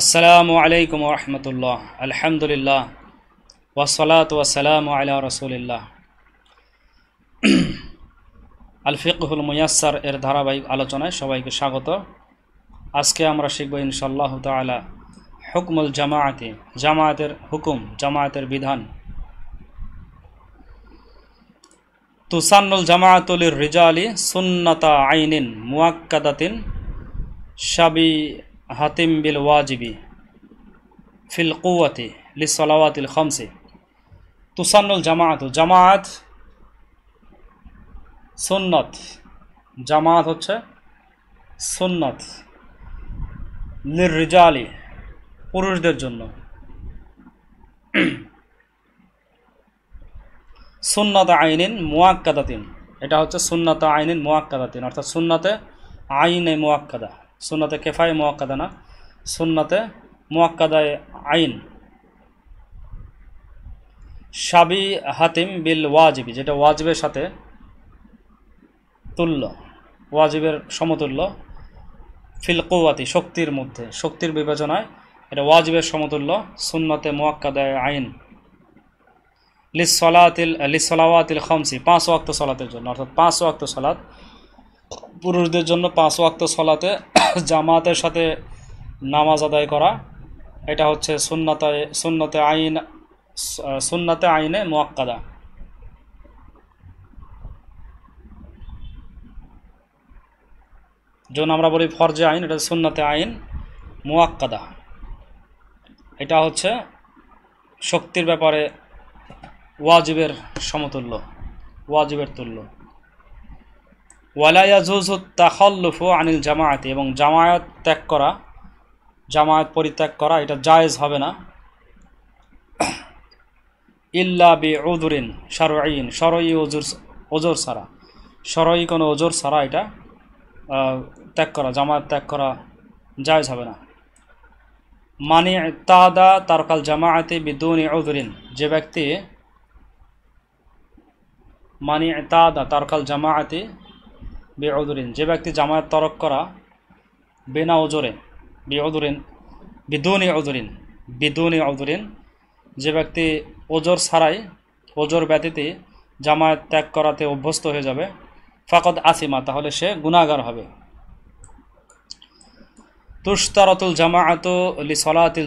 আসসালামু আলাইকুম রহমতুল্লাহ আলহামদুলিল্লাহ ওয়াসলাত ওয়াসালাম আলা রসুলিল্লাহ আলফিকুল মুয়াসার এর ধারাবাহিক আলোচনায় সবাইকে স্বাগত আজকে আমরা শিখব ইনশাল্লাহ তালা হুকমুল জামায়াতে জামায়াতের হুকুম জামায়াতের বিধান তুসান্নুল জামায়াতুলির রিজালি সুন্নতা আইনিন মুয়াক্কাদাতিন সাবি হাতিম বিল ওয়াজিবি ফিল কুয়াতে লিসলাওয়াতিল খামসে তুসান্নুল জামাত জামাত সুন্নত জামাত হচ্ছে সুন্নত নির্জালি পুরুষদের জন্য সুন্নত আইনিন মোয়াক্কাদাতিন এটা হচ্ছে সুন্নত আইনিন মোয়াক্কাদাতিন অর্থাৎ সুন্নতে আইনে মোয়াক্কাদা সুন্নাতে কেফায় মোয়াক্কাদা না সুন্নাতে মোয়াক্কাদায় আইন সাবি হাতিম বিল ওয়াজিবি যেটা ওয়াজিবের সাথে তুল্য ওয়াজিবের সমতুল্য ফিলকোয়াতি শক্তির মধ্যে শক্তির বিবেচনায় এটা ওয়াজিবের সমতুল্য সুন্নতে মোয়াক্কাদায় আইন লিসলাতিল লিসলাওয়াতিল খামসি পাঁচ ওয়াক্ত সলাতের জন্য অর্থাৎ পাঁচ ওয়াক্ত সলাত পুরুষদের জন্য পাঁচ ওয়াক্ত সলাতে জামাতের সাথে নামাজ আদায় করা এটা হচ্ছে সুন্নাতে সুন্নতে আইন সুন্নাতে আইনে মোয়াক্কাদা যখন আমরা বলি ফরজে আইন এটা সুন্নাতে আইন মোয়াক্কাদা এটা হচ্ছে শক্তির ব্যাপারে ওয়াজিবের সমতুল্য ওয়াজিবের তুল্য ওয়ালাইয়াজুজুত্তাহল্লুফু তাহল্লুফু আনিল জামায়াতে এবং জামায়াত ত্যাগ করা জামায়াত পরিত্যাগ করা এটা জায়েজ হবে না ইল্লা বি উদুরিন সরঈন সরই ওজুর ওজোর ছাড়া সরই কোনো ওজোর ছাড়া এটা ত্যাগ করা জামায়াত ত্যাগ করা জায়েজ হবে না মানে তাদা তারকাল জামায়াতে বিদুন উদুরিন যে ব্যক্তি মানে তাদা তারকাল জামায়াতে বেউদুরিন যে ব্যক্তি জামায়াত তরক করা বেনা ওজরে বেউদুরিন বিদুনি অদুরিন বিদুনি অদুরিন যে ব্যক্তি ওজোর ছাড়াই ওজোর ব্যতীতে জামায়াত ত্যাগ করাতে অভ্যস্ত হয়ে যাবে ফাকদ আসিমা তাহলে সে গুণাগার হবে তুস্তারতুল জামায়াত লি সলাতিল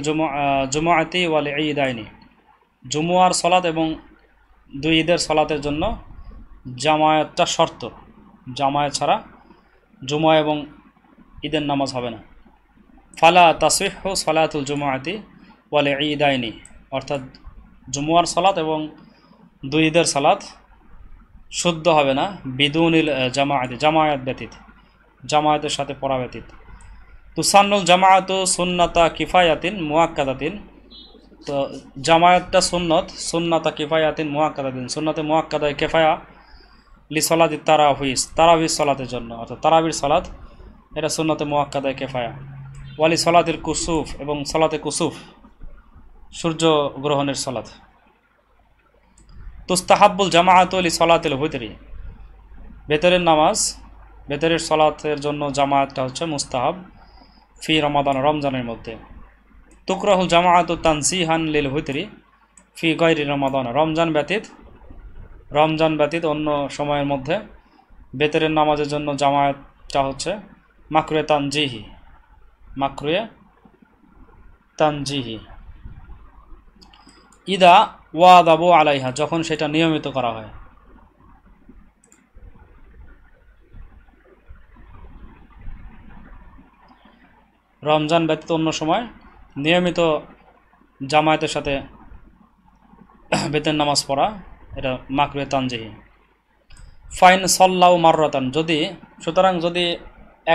জুমায়াতি ওয়ালি ঈদ আইনি জুমুয়ার সলাত এবং দুই ঈদের সলাতের জন্য জামায়াতটা শর্ত জামায় ছাড়া জুমা এবং ঈদের নামাজ হবে না ফালা তাসিহ সালায়াতুল জুমায়াতি বলে ঈদ আইনি অর্থাৎ জুমুয়ার সালাত এবং দুই ঈদের সালাত শুদ্ধ হবে না বিদুনিল জামায়াতি জামায়াত ব্যতীত জামায়াতের সাথে পড়া ব্যতীত তুসান্নুল জামায়াত সুন্নাতা কিফায়াতিন মুয়াক্কাদাতিন তো জামায়াতটা সুন্নত সুন্নাতা কিফায়াতিন মুয়াক্কাদাতিন সুন্নাতে মুয়াক্কাদায় কেফায়া লি সলাদি তারাহিস তারাবির সলাতের জন্য অর্থাৎ তারাবির সলাদ এটা সুন্নতে মোয়াক্কাদায় কেফায়া ওয়ালি সলাতের কুসুফ এবং সলাতে কুসুফ সূর্য গ্রহণের সলাদ তুস্তাহাবুল জামায়াত আলি সলাতের ভেতরি ভেতরের নামাজ ভেতরের সলাতের জন্য জামায়াতটা হচ্ছে মুস্তাহাব ফি রমাদান রমজানের মধ্যে তুকরাহুল জামায়াত তানসিহান লিল ভেতরি ফি গৈরি রমাদান রমজান ব্যতীত রমজান ব্যতীত অন্য সময়ের মধ্যে বেতরের নামাজের জন্য জামায়াতটা হচ্ছে মাকরুয়ে তানজিহি মাকরুয়ে তানজিহি ইদা দাবু আলাইহা যখন সেটা নিয়মিত করা হয় রমজান ব্যতীত অন্য সময় নিয়মিত জামায়াতের সাথে বেতন নামাজ পড়া এটা মাকরুয়ে তানজিহি ফাইন সল্লাউ মাররতান যদি সুতরাং যদি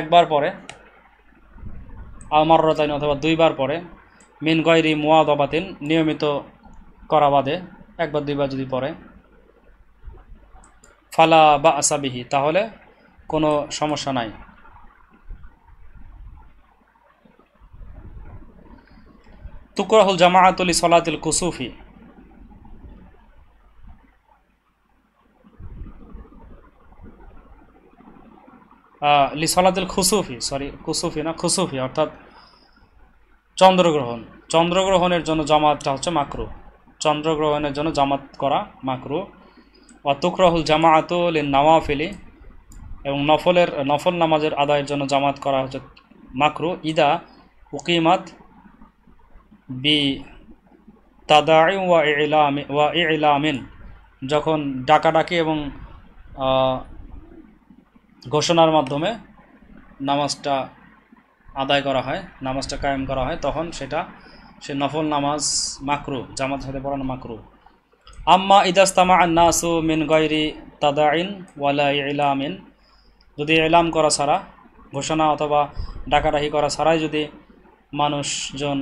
একবার পরে আও মাররতান অথবা দুইবার পরে মিন গয়রি মুয়াদাবাতিন নিয়মিত করা বাদে একবার দুইবার যদি পরে ফালা বা আসাবিহি তাহলে কোনো সমস্যা নাই হল জামায়াতুলি সলাতুল কুসুফি লিসলাতুল খুসুফি সরি কুসুফি না খুসুফি অর্থাৎ চন্দ্রগ্রহণ চন্দ্রগ্রহণের জন্য জামাতটা হচ্ছে মাকরু চন্দ্রগ্রহণের জন্য জামাত করা মাকরু অতুকরাহুল জামাআত নাওয়াফিলি এবং নফলের নফল নামাজের আদায়ের জন্য জামাত করা হচ্ছে মাকরু ইদা উকিমাত বি তাদাই ওয়া ইলামিন যখন ডাকাডাকি এবং ঘোষণার মাধ্যমে নামাজটা আদায় করা হয় নামাজটা কায়েম করা হয় তখন সেটা সে নফল নামাজ মাকরু জামাত সাথে পড়ানো মাকরু আম্মা ইদাস্তামা আন্নাসু মিন গৈরি তাদাইন ওয়ালা ইলামিন যদি এলাম করা ছাড়া ঘোষণা অথবা ডাকাডাহি করা ছাড়াই যদি মানুষজন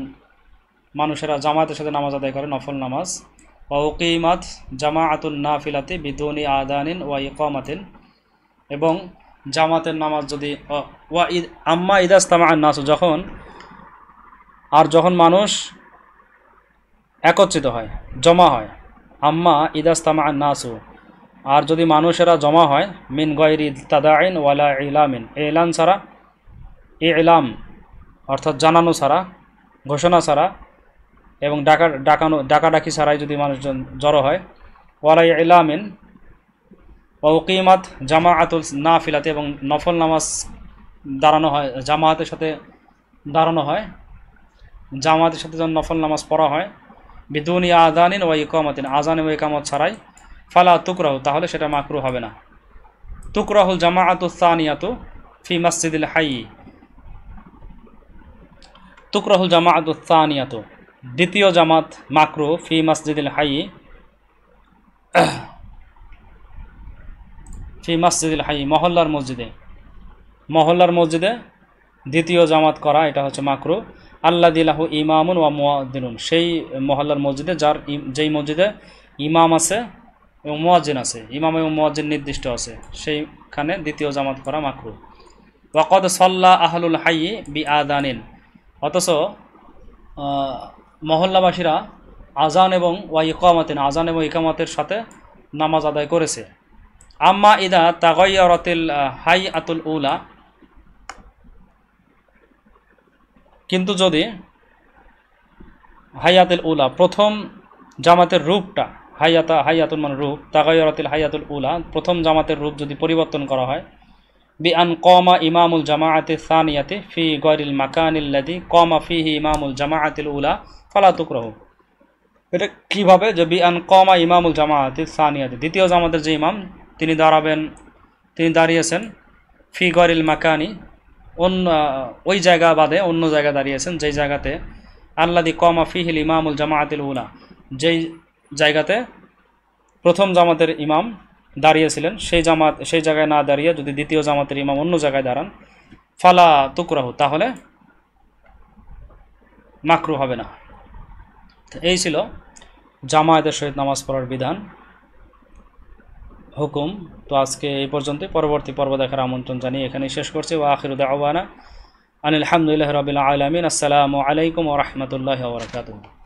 মানুষেরা জামাতের সাথে নামাজ আদায় করে নফল নামাজ ওকিমাত জামা আতুল না ফিলাতে বিদুনি আদানিন ওয়া ইকমাতিন এবং জামাতের নামাজ যদি ওয়া ঈদ আম্মা ইদাস্তামা নাস যখন আর যখন মানুষ একত্রিত হয় জমা হয় আম্মা ইদাস্তামা নাসু আর যদি মানুষেরা জমা হয় মিন গয়রি তাদাইন ওয়ালা ইলামিন এলান ছাড়া ইলাম অর্থাৎ জানানো ছাড়া ঘোষণা ছাড়া এবং ডাকা ডাকানো ডাকাডাকি ছাড়াই যদি মানুষজন জড়ো হয় ওয়ালা ইলামিন ওকিমাত আতুল না ফিলাতে এবং নফল নামাজ দাঁড়ানো হয় জামাতের সাথে দাঁড়ানো হয় জামাতের সাথে যখন নফল নামাজ পড়া হয় বিদুন আদানিন ও ইকামতিন আজান ও ইকামত ছাড়াই ফালা তুকরাহ তাহলে সেটা মাকরু হবে না তুকরাহুল জামাআতু সানিয়াতু ফি মসজিদুল হাই তুকরাহুল জামাআতু সানিয়াতু দ্বিতীয় জামাত মাকরু ফি মসজিদুল হাই ফি মসজিদুল হাই মহল্লার মসজিদে মহল্লার মসজিদে দ্বিতীয় জামাত করা এটা হচ্ছে মাকরু আল্লা দিল্লাহ ইমামুন ওয়া মুয়াদ্দিনুন সেই মহল্লার মসজিদে যার যেই মসজিদে ইমাম আছে এবং মুয়াজ্জিন আছে ইমাম এবং মুয়াজ্জিন নির্দিষ্ট আছে সেইখানে দ্বিতীয় জামাত করা মাকরু ওয়াকদ সল্লা আহলুল হাই বি আদানিন অথচ মহল্লাবাসীরা আজান এবং ওয়া ইকামাতিন আজান এবং ইকামাতের সাথে নামাজ আদায় করেছে আম্মা ইদা তাগয়ারতিল হাই আতুল উলা কিন্তু যদি হাইয়াতুল উলা প্রথম জামাতের রূপটা হাইয়াতা হাইয়াতুল মানে রূপ তাগাইয়াতুল হাইয়াতুল উলা প্রথম জামাতের রূপ যদি পরিবর্তন করা হয় বি আন কমা ইমামুল জামাআতে সানিয়াতে ফি গরিল মাকানিল্লাদি কমা ফিহি ইমামুল জামাআতিল উলা ফালাতুক রহ এটা কীভাবে যে বি আন কমা ইমামুল জামাআতে সানিয়াতে দ্বিতীয় জামাতের যে ইমাম তিনি দাঁড়াবেন তিনি দাঁড়িয়েছেন ফি গরিল মাকানি অন্য ওই জায়গা বাদে অন্য জায়গা দাঁড়িয়েছেন যেই জায়গাতে আল্লাদি কমা ফিহিল ইমামুল জামায়াতিল উলা যেই জায়গাতে প্রথম জামাতের ইমাম দাঁড়িয়েছিলেন সেই জামাত সেই জায়গায় না দাঁড়িয়ে যদি দ্বিতীয় জামাতের ইমাম অন্য জায়গায় দাঁড়ান ফালা তুকরাহু তাহলে মাকরু হবে না এই ছিল জামায়াতের সহিত নামাজ পড়ার বিধান হুকুম তো আজকে এই পর্যন্ত পরবর্তী পর্ব দেখার আমন্ত্রণ জানিয়ে এখানে শেষ করছি ও আখির আওয়ানা আনিল হামদুলিল্লাহ আলমিন আসসালামু আলাইকুম ও রহমতুল্লাহ বরকাতুল্লাহ